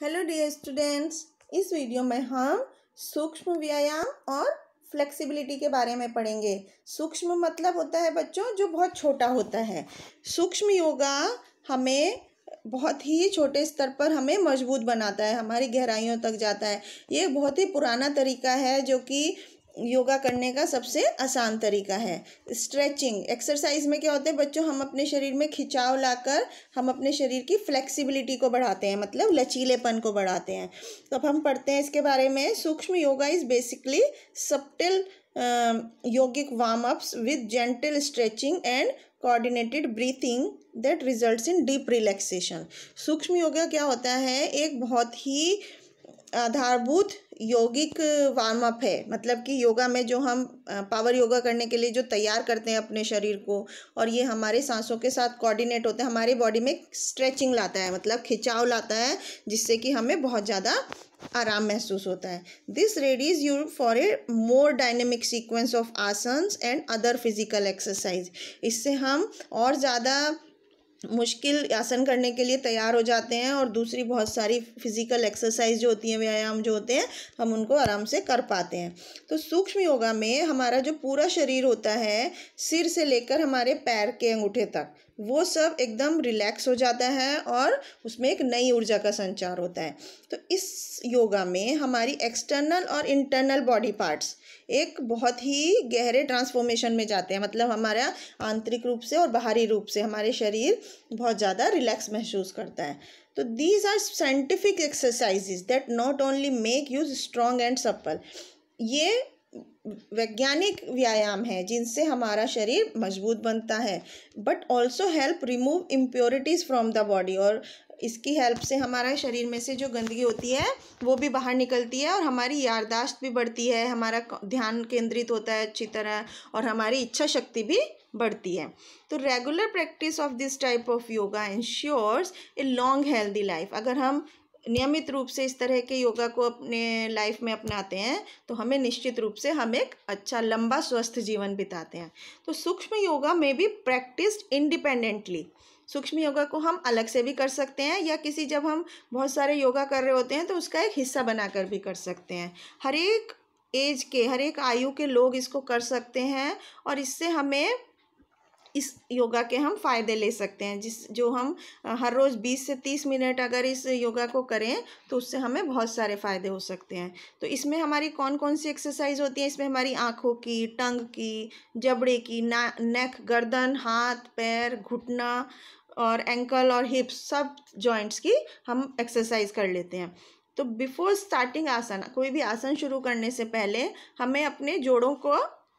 hello dear students इस video में हम सूक्ष्म व्यायाम और फ्लेक्सिबिलिटी के बारे में पढ़ेंगे सूक्ष्म मतलब होता है बच्चों जो बहुत छोटा होता है सूक्ष्म योगा हमें बहुत ही छोटे स्तर पर हमें मजबूत बनाता है हमारी गहराइयों तक जाता है ये बहुत ही पुराना तरीका है जो कि योगा करने का सबसे आसान तरीका है स्ट्रेचिंग एक्सरसाइज में क्या होता है बच्चों हम अपने शरीर में खिंचाव लाकर हम अपने शरीर की फ्लेक्सिबिलिटी को बढ़ाते हैं मतलब लचीलेपन को बढ़ाते हैं तो अब हम पढ़ते हैं इसके बारे में sukshma yoga is basically subtle yogic warm ups with gentle stretching and coordinated breathing that results in deep relaxation sukshma yoga क्या होता है एक बहुत ही आधारभूत यौगिक वार्म अप है मतलब कि योगा में जो हम पावर योगा करने के लिए जो तैयार करते हैं अपने शरीर को और ये हमारे सांसों के साथ कोऑर्डिनेट होते हैं हमारे बॉडी में स्ट्रेचिंग लाता है मतलब खिंचाव लाता है जिससे कि हमें बहुत ज़्यादा आराम महसूस होता है this readies you for a more dynamic sequence of asanas and other physical exercise इससे हम और ज़्यादा मुश्किल आसन करने के लिए तैयार हो जाते हैं और दूसरी बहुत सारी फिजिकल एक्सरसाइज जो होती हैं व्यायाम जो होते हैं हम उनको आराम से कर पाते हैं तो सूक्ष्म योगा में हमारा जो पूरा शरीर होता है सिर से लेकर हमारे पैर के अंगूठे तक वो सब एकदम रिलैक्स हो जाता है और उसमें एक नई ऊर्जा का संचार होता है तो इस योगा में हमारी एक्सटर्नल और इंटरनल बॉडी पार्ट्स एक बहुत ही गहरे ट्रांसफॉर्मेशन में जाते हैं मतलब हमारा आंतरिक रूप से और बाहरी रूप से हमारे शरीर बहुत ज़्यादा रिलैक्स महसूस करता है तो these are scientific exercises that not only make use strong and supple ये वैज्ञानिक व्यायाम है जिनसे हमारा शरीर मजबूत बनता है but also help remove impurities from the body और इसकी हेल्प से हमारा शरीर में से जो गंदगी होती है वो भी बाहर निकलती है और हमारी याददाश्त भी बढ़ती है हमारा ध्यान केंद्रित होता है अच्छी तरह और हमारी इच्छा शक्ति भी बढ़ती है तो regular practice of this type of yoga ensures a long healthy life अगर हम नियमित रूप से इस तरह के योगा को अपने लाइफ में अपनाते हैं तो हमें निश्चित रूप से हम एक अच्छा लंबा स्वस्थ जीवन बिताते हैं तो सूक्ष्म योगा में भी प्रैक्टिस इंडिपेंडेंटली सूक्ष्म योगा को हम अलग से भी कर सकते हैं या किसी जब हम बहुत सारे योगा कर रहे होते हैं तो उसका एक हिस्सा बनाकर भी कर सकते हैं हर एक एज के हर एक आयु के लोग इसको कर सकते हैं और इससे हमें इस योगा के हम फ़ायदे ले सकते हैं जिस जो हम हर रोज़ बीस से तीस मिनट अगर इस योगा को करें तो उससे हमें बहुत सारे फ़ायदे हो सकते हैं तो इसमें हमारी कौन कौन सी एक्सरसाइज होती है इसमें हमारी आँखों की टंग की जबड़े की ना नेक गर्दन हाथ पैर घुटना और एंकल और हिप्स सब जॉइंट्स की हम एक्सरसाइज कर लेते हैं तो बिफोर स्टार्टिंग आसन कोई भी आसन शुरू करने से पहले हमें अपने जोड़ों को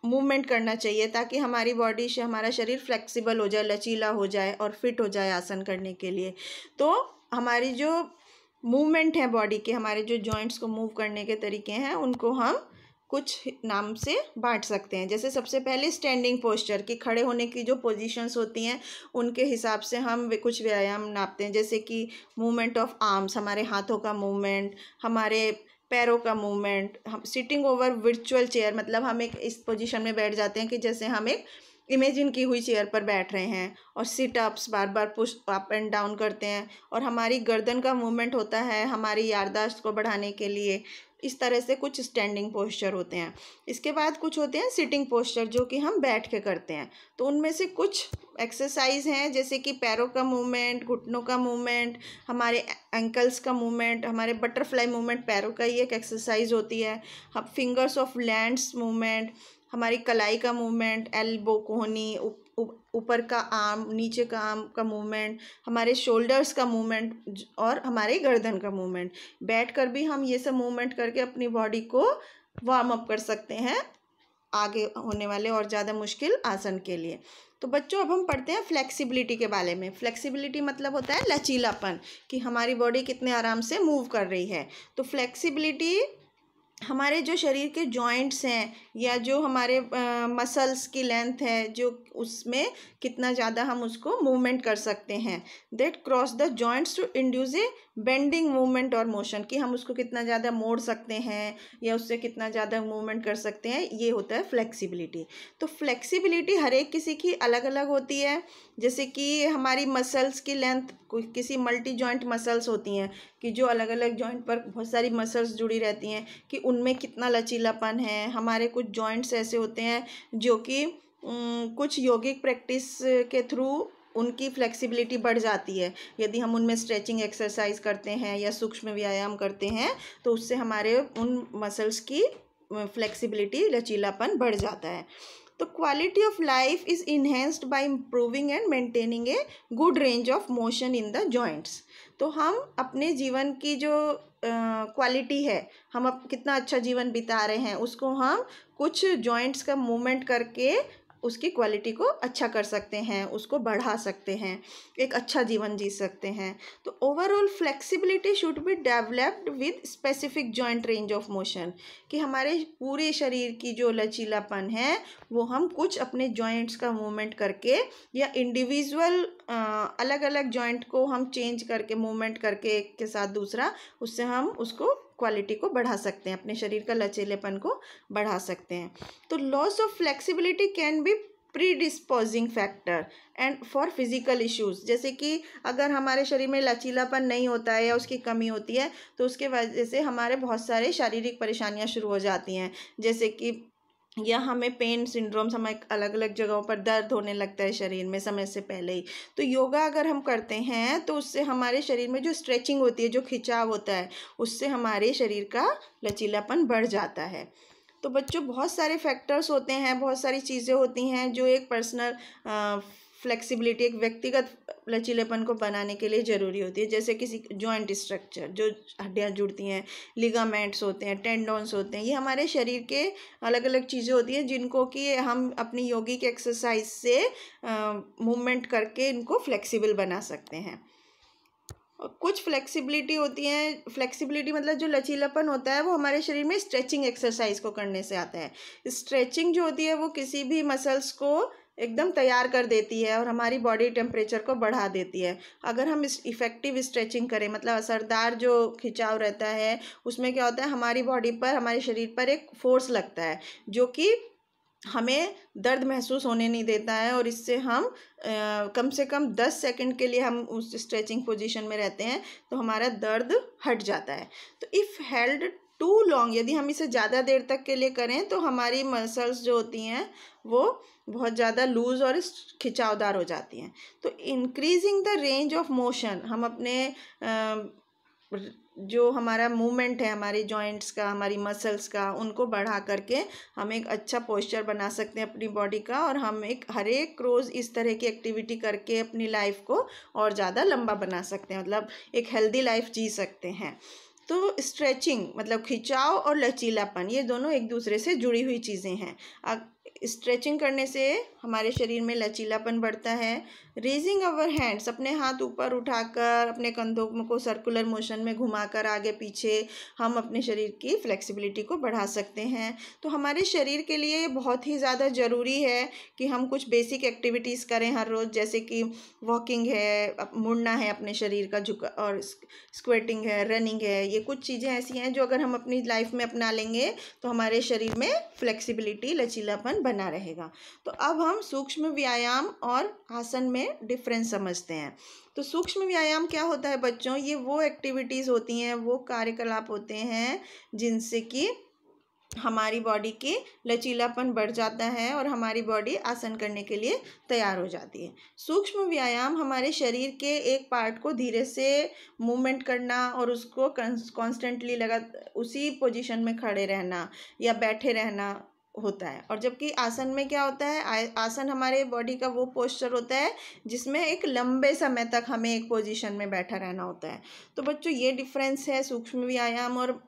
मूवमेंट करना चाहिए ताकि हमारी बॉडी से हमारा शरीर फ्लेक्सिबल हो जाए लचीला हो जाए और फिट हो जाए आसन करने के लिए तो हमारी जो मूवमेंट है बॉडी के हमारे जो जॉइंट्स को मूव करने के तरीके हैं उनको हम कुछ नाम से बांट सकते हैं जैसे सबसे पहले स्टैंडिंग पोस्चर की खड़े होने की जो पोजीशंस होती हैं उनके हिसाब से हम कुछ व्यायाम नापते हैं जैसे कि मूवमेंट ऑफ आर्म्स हमारे हाथों का मूवमेंट हमारे पैरों का मूवमेंट हम सिटिंग ओवर वर्चुअल चेयर मतलब हम एक इस पोजीशन में बैठ जाते हैं कि जैसे हम एक इमेजिन की हुई चेयर पर बैठ रहे हैं और सिट अप्स बार बार पुश अप एंड डाउन करते हैं और हमारी गर्दन का मूवमेंट होता है हमारी याददाश्त को बढ़ाने के लिए इस तरह से कुछ स्टैंडिंग पोस्चर होते हैं इसके बाद कुछ होते हैं सिटिंग पोस्चर जो कि हम बैठ के करते हैं तो उनमें से कुछ एक्सरसाइज हैं जैसे कि पैरों का मूवमेंट घुटनों का मूवमेंट हमारे एंकल्स का मूवमेंट हमारे बटरफ्लाई मूवमेंट पैरों का ही एक एक्सरसाइज होती है हम फिंगर्स ऑफ लैंड्स मूवमेंट हमारी कलाई का मूवमेंट एल्बो कोहनी ऊपर का आर्म नीचे का आर्म का मूवमेंट हमारे शोल्डर्स का मूवमेंट और हमारे गर्दन का मूवमेंट बैठ कर भी हम ये सब मूवमेंट करके अपनी बॉडी को वार्म अप कर सकते हैं आगे होने वाले और ज़्यादा मुश्किल आसन के लिए तो बच्चों अब हम पढ़ते हैं फ्लेक्सिबिलिटी के बारे में फ्लेक्सिबिलिटी मतलब होता है लचीलापन कि हमारी बॉडी कितने आराम से मूव कर रही है तो फ्लेक्सिबिलिटी हमारे जो शरीर के जॉइंट्स हैं या जो हमारे मसल्स की लेंथ है जो उसमें कितना ज़्यादा हम उसको मूवमेंट कर सकते हैं that cross the joints to induce a bending movement और मोशन कि हम उसको कितना ज़्यादा मोड़ सकते हैं या उससे कितना ज़्यादा मूवमेंट कर सकते हैं ये होता है फ्लेक्सिबिलिटी तो फ्लेक्सिबिलिटी हर एक किसी की अलग अलग होती है जैसे कि हमारी मसल्स की लेंथ किसी मल्टी जॉइंट मसल्स होती हैं कि जो अलग अलग जॉइंट पर बहुत सारी मसल्स जुड़ी रहती हैं कि उनमें कितना लचीलापन है हमारे कुछ जॉइंट्स ऐसे होते हैं जो कि कुछ योगिक प्रैक्टिस के थ्रू उनकी फ्लेक्सिबिलिटी बढ़ जाती है यदि हम उनमें स्ट्रेचिंग एक्सरसाइज करते हैं या सूक्ष्म व्यायाम करते हैं तो उससे हमारे उन मसल्स की फ्लेक्सिबिलिटी लचीलापन बढ़ जाता है तो quality of life is enhanced by improving and maintaining a good range of motion in the joints तो हम अपने जीवन की जो क्वालिटी uh, है हम अब कितना अच्छा जीवन बिता रहे हैं उसको हम कुछ जॉइंट्स का मूवमेंट करके उसकी क्वालिटी को अच्छा कर सकते हैं उसको बढ़ा सकते हैं एक अच्छा जीवन जी सकते हैं तो overall flexibility should be developed with specific joint range of motion कि हमारे पूरे शरीर की जो लचीलापन है वो हम कुछ अपने जॉइंट्स का मूवमेंट करके या इंडिविजुअल अलग अलग जॉइंट को हम चेंज करके मूवमेंट करके एक के साथ दूसरा उससे हम उसको क्वालिटी को बढ़ा सकते हैं अपने शरीर का लचीलेपन को बढ़ा सकते हैं तो loss of flexibility can be predisposing factor and for physical issues जैसे कि अगर हमारे शरीर में लचीलापन नहीं होता है या उसकी कमी होती है तो उसके वजह से हमारे बहुत सारे शारीरिक परेशानियां शुरू हो जाती हैं जैसे कि या हमें पेन सिंड्रोम्स हमें अलग अलग जगहों पर दर्द होने लगता है शरीर में समय से पहले ही तो योगा अगर हम करते हैं तो उससे हमारे शरीर में जो स्ट्रेचिंग होती है जो खिंचाव होता है उससे हमारे शरीर का लचीलापन बढ़ जाता है तो बच्चों बहुत सारे फैक्टर्स होते हैं बहुत सारी चीज़ें होती हैं जो एक पर्सनल फ्लेक्सिबिलिटी एक व्यक्तिगत लचीलेपन को बनाने के लिए ज़रूरी होती है जैसे किसी जॉइंट स्ट्रक्चर जो हड्डियाँ जुड़ती हैं लिगामेंट्स होते हैं टेंडोन्स होते हैं ये हमारे शरीर के अलग अलग चीज़ें होती हैं जिनको कि हम अपनी योगिक एक्सरसाइज से मूवमेंट करके इनको फ्लेक्सिबल बना सकते हैं कुछ फ्लेक्सिबिलिटी होती है फ्लेक्सिबिलिटी मतलब जो लचीलापन होता है वो हमारे शरीर में स्ट्रेचिंग एक्सरसाइज को करने से आता है स्ट्रेचिंग जो होती है वो किसी भी मसल्स को एकदम तैयार कर देती है और हमारी बॉडी टेम्परेचर को बढ़ा देती है अगर हम इस इफ़ेक्टिव स्ट्रेचिंग करें मतलब असरदार जो खिंचाव रहता है उसमें क्या होता है हमारी बॉडी पर हमारे शरीर पर एक फोर्स लगता है जो कि हमें दर्द महसूस होने नहीं देता है और इससे हम आ, कम से कम दस सेकंड के लिए हम उस स्ट्रेचिंग पोजीशन में रहते हैं तो हमारा दर्द हट जाता है तो इफ़ हेल्ड टू लॉन्ग यदि हम इसे ज़्यादा देर तक के लिए करें तो हमारी मसल्स जो होती हैं वो बहुत ज़्यादा लूज और खिंचावदार हो जाती हैं तो increasing the range of motion हम अपने जो हमारा मूवमेंट है हमारे जॉइंट्स का हमारी मसल्स का उनको बढ़ा करके हम एक अच्छा पोस्चर बना सकते हैं अपनी बॉडी का और हम एक हर एक रोज़ इस तरह की एक्टिविटी करके अपनी लाइफ को और ज़्यादा लंबा बना सकते हैं मतलब एक हेल्दी लाइफ जी सकते हैं तो स्ट्रेचिंग मतलब खिंचाव और लचीलापन ये दोनों एक दूसरे से जुड़ी हुई चीज़ें हैं स्ट्रेचिंग करने से हमारे शरीर में लचीलापन बढ़ता है रेजिंग अवर हैंड्स अपने हाथ ऊपर उठाकर अपने कंधों को सर्कुलर मोशन में घुमाकर आगे पीछे हम अपने शरीर की फ्लेक्सिबिलिटी को बढ़ा सकते हैं तो हमारे शरीर के लिए बहुत ही ज़्यादा ज़रूरी है कि हम कुछ बेसिक एक्टिविटीज़ करें हर रोज़ जैसे कि वॉकिंग है मुड़ना है अपने शरीर का झुका और स्क्वेटिंग है रनिंग है ये कुछ चीज़ें ऐसी हैं जो अगर हम अपनी लाइफ में अपना लेंगे तो हमारे शरीर में फ्लेक्सिबिलिटी लचीलापन बन बना रहेगा तो अब हम सूक्ष्म व्यायाम और आसन में डिफरेंस समझते हैं तो सूक्ष्म व्यायाम क्या होता है बच्चों ये वो एक्टिविटीज़ होती हैं वो कार्यकलाप होते हैं जिनसे कि हमारी बॉडी के लचीलापन बढ़ जाता है और हमारी बॉडी आसन करने के लिए तैयार हो जाती है सूक्ष्म व्यायाम हमारे शरीर के एक पार्ट को धीरे से मूवमेंट करना और उसको कॉन्स्टेंटली लगा उसी पोजीशन में खड़े रहना या बैठे रहना होता है और जबकि आसन में क्या होता है आसन हमारे बॉडी का वो पोस्चर होता है जिसमें एक लंबे समय तक हमें एक पोजीशन में बैठा रहना होता है तो बच्चों ये डिफरेंस है सूक्ष्म व्यायाम और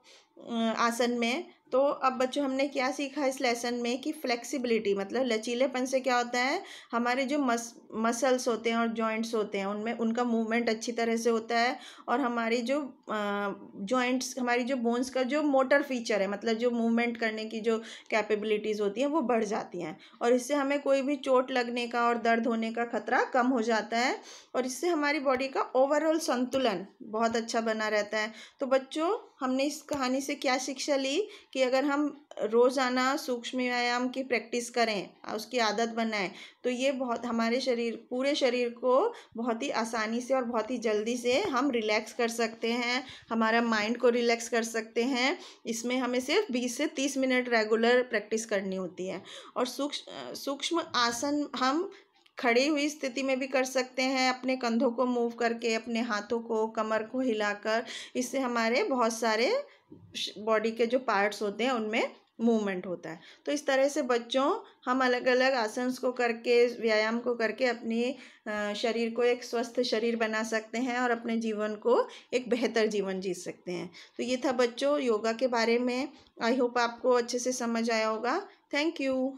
आसन में तो अब बच्चों हमने क्या सीखा इस लेसन में कि फ्लेक्सिबिलिटी मतलब लचीलेपन से क्या होता है हमारे जो मस मसल्स होते हैं और जॉइंट्स होते हैं उनमें उनका मूवमेंट अच्छी तरह से होता है और हमारी जो जॉइंट्स हमारी जो बोन्स का जो मोटर फीचर है मतलब जो मूवमेंट करने की जो कैपेबिलिटीज़ होती हैं वो बढ़ जाती हैं और इससे हमें कोई भी चोट लगने का और दर्द होने का खतरा कम हो जाता है और इससे हमारी बॉडी का ओवरऑल संतुलन बहुत अच्छा बना रहता है तो बच्चों हमने इस कहानी से क्या शिक्षा ली कि अगर हम रोज़ाना सूक्ष्म व्यायाम की प्रैक्टिस करें उसकी आदत बनाएं तो ये बहुत हमारे शरीर पूरे शरीर को बहुत ही आसानी से और बहुत ही जल्दी से हम रिलैक्स कर सकते हैं हमारा माइंड को रिलैक्स कर सकते हैं इसमें हमें सिर्फ बीस से तीस मिनट रेगुलर प्रैक्टिस करनी होती है और सूक्ष्म सूक्ष्म आसन हम खड़ी हुई स्थिति में भी कर सकते हैं अपने कंधों को मूव करके अपने हाथों को कमर को हिलाकर इससे हमारे बहुत सारे बॉडी के जो पार्ट्स होते हैं उनमें मूवमेंट होता है तो इस तरह से बच्चों हम अलग अलग आसन को करके व्यायाम को करके अपने शरीर को एक स्वस्थ शरीर बना सकते हैं और अपने जीवन को एक बेहतर जीवन जी सकते हैं तो ये था बच्चों योगा के बारे में आई होप आपको अच्छे से समझ आया होगा थैंक यू